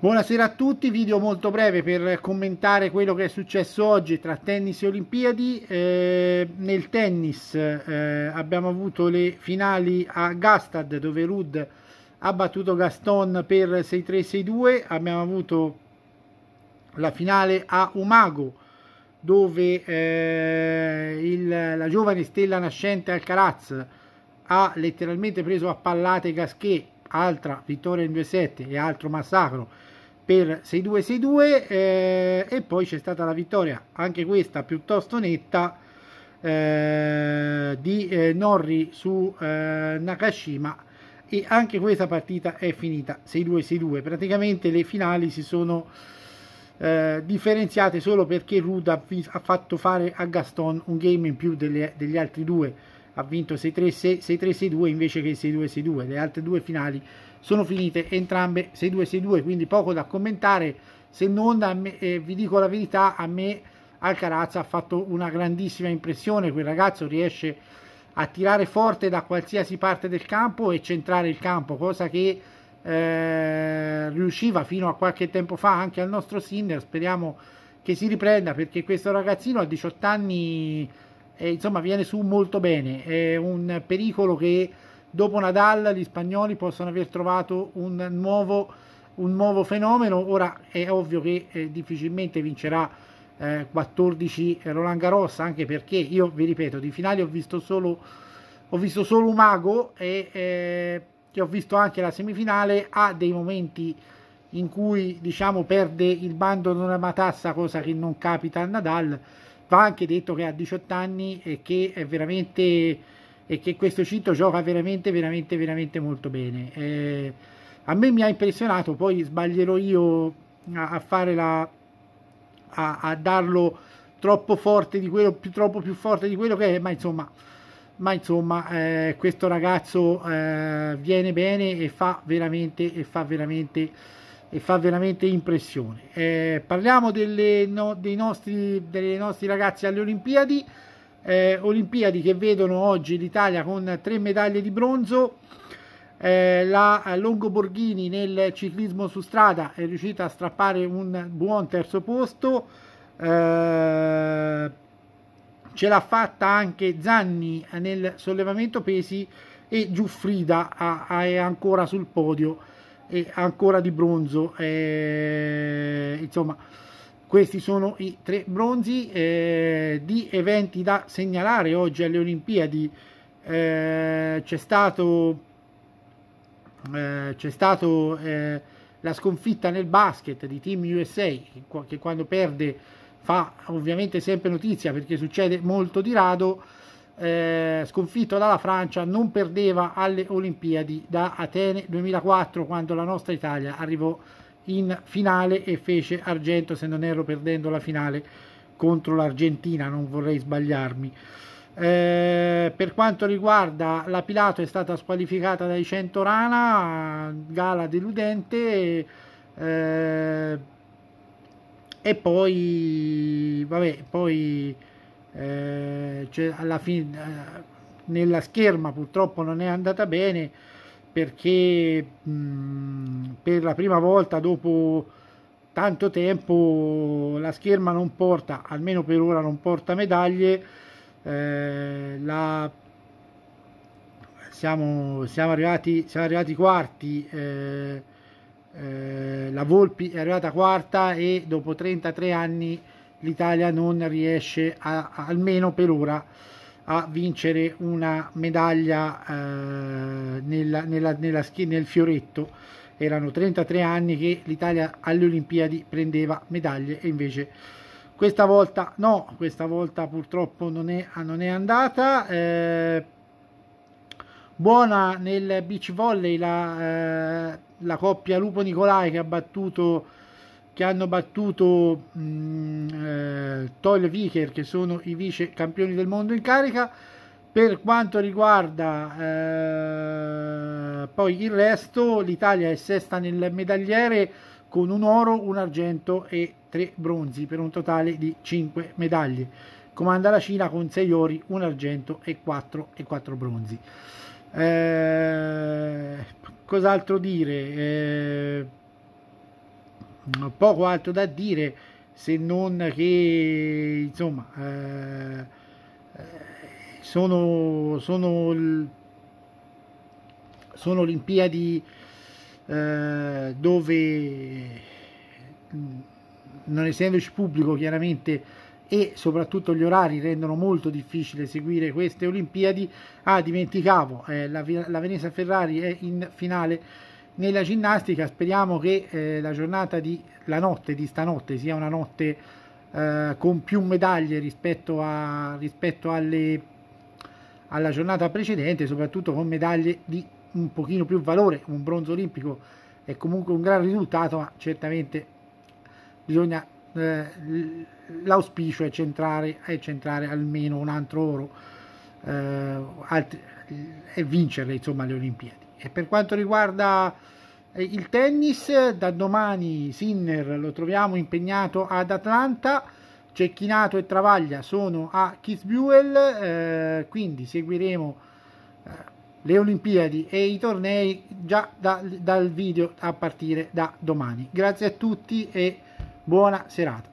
Buonasera a tutti, video molto breve per commentare quello che è successo oggi tra tennis e Olimpiadi. Eh, nel tennis eh, abbiamo avuto le finali a Gastad dove Rud ha battuto Gaston per 6-3-6-2, abbiamo avuto la finale a Umago dove eh, il, la giovane stella nascente Alcaraz ha letteralmente preso a pallate Gasquet altra vittoria in 2-7 e altro massacro per 6-2-6-2 eh, e poi c'è stata la vittoria, anche questa piuttosto netta, eh, di eh, Norri su eh, Nakashima e anche questa partita è finita 6-2-6-2. Praticamente le finali si sono eh, differenziate solo perché Ruda ha fatto fare a Gaston un game in più delle, degli altri due ha vinto 6-3, 2 invece che 6-2-6-2. Le altre due finali sono finite entrambe 6-2-6-2, quindi poco da commentare, se non me, eh, vi dico la verità, a me Alcaraz ha fatto una grandissima impressione, quel ragazzo riesce a tirare forte da qualsiasi parte del campo e centrare il campo, cosa che eh, riusciva fino a qualche tempo fa anche al nostro Sinner, speriamo che si riprenda perché questo ragazzino a 18 anni eh, insomma viene su molto bene, è un pericolo che dopo Nadal gli spagnoli possono aver trovato un nuovo, un nuovo fenomeno, ora è ovvio che eh, difficilmente vincerà eh, 14 Roland Garros, anche perché io vi ripeto, di finale ho visto solo, ho visto solo Umago e eh, che ho visto anche la semifinale, ha dei momenti in cui diciamo perde il bando di una matassa, cosa che non capita a Nadal va anche detto che ha 18 anni e che è veramente e che questo cinto gioca veramente veramente veramente molto bene eh, a me mi ha impressionato poi sbaglierò io a, a fare la a, a, darlo troppo forte di quello più troppo più forte di quello che è ma insomma ma insomma eh, questo ragazzo eh, viene bene e fa veramente e fa veramente e fa veramente impressione. Eh, parliamo delle, no, dei nostri, delle nostri ragazzi alle Olimpiadi, eh, Olimpiadi che vedono oggi l'Italia con tre medaglie di bronzo. Eh, la Longo Borghini nel ciclismo su strada è riuscita a strappare un buon terzo posto. Eh, ce l'ha fatta anche Zanni nel sollevamento pesi e Giuffrida è ancora sul podio e ancora di bronzo eh, insomma questi sono i tre bronzi eh, di eventi da segnalare oggi alle Olimpiadi eh, c'è stato eh, c'è stato eh, la sconfitta nel basket di Team USA che quando perde fa ovviamente sempre notizia perché succede molto di rado eh, sconfitto dalla Francia, non perdeva alle Olimpiadi da Atene 2004 quando la nostra Italia arrivò in finale e fece argento, se non erro, perdendo la finale contro l'Argentina, non vorrei sbagliarmi. Eh, per quanto riguarda la Pilato è stata squalificata dai 100 Rana, gala deludente. Eh, e poi, vabbè, poi eh, cioè alla fine eh, nella scherma purtroppo non è andata bene perché mh, per la prima volta dopo tanto tempo la scherma non porta, almeno per ora non porta medaglie, eh, la, siamo, siamo, arrivati, siamo arrivati quarti, eh, eh, la Volpi è arrivata quarta e dopo 33 anni l'Italia non riesce a, almeno per ora a vincere una medaglia eh, nella, nella, nella nel fioretto erano 33 anni che l'Italia alle Olimpiadi prendeva medaglie e invece questa volta no, questa volta purtroppo non è, non è andata eh, buona nel beach volley la, eh, la coppia Lupo Nicolai che ha battuto che hanno battuto mh, mm, eh, Toil Viker, che sono i vice campioni del mondo in carica. Per quanto riguarda eh, poi il resto, l'Italia è sesta nel medagliere con un oro, un argento e tre bronzi per un totale di cinque medaglie. Comanda la Cina con sei ori, un argento e quattro, e quattro bronzi. Eh, cos'altro dire? Eh, poco altro da dire se non che insomma eh, sono sono sono olimpiadi eh, dove mm, non essendoci pubblico chiaramente e soprattutto gli orari rendono molto difficile seguire queste Olimpiadi. Ah, dimenticavo, eh, la, la Venezia Ferrari è in finale nella ginnastica speriamo che eh, la giornata di la notte di stanotte sia una notte eh, con più medaglie rispetto, a, rispetto alle, alla giornata precedente soprattutto con medaglie di un pochino più valore un bronzo olimpico è comunque un gran risultato ma certamente bisogna eh, l'auspicio è centrare, è centrare almeno un altro oro eh, altri, e vincerle insomma le Olimpiadi e per quanto riguarda eh, il tennis, da domani Sinner lo troviamo impegnato ad Atlanta, Cecchinato e Travaglia sono a Kitzbühel, eh, quindi seguiremo eh, le Olimpiadi e i tornei già da, dal video a partire da domani. Grazie a tutti e buona serata.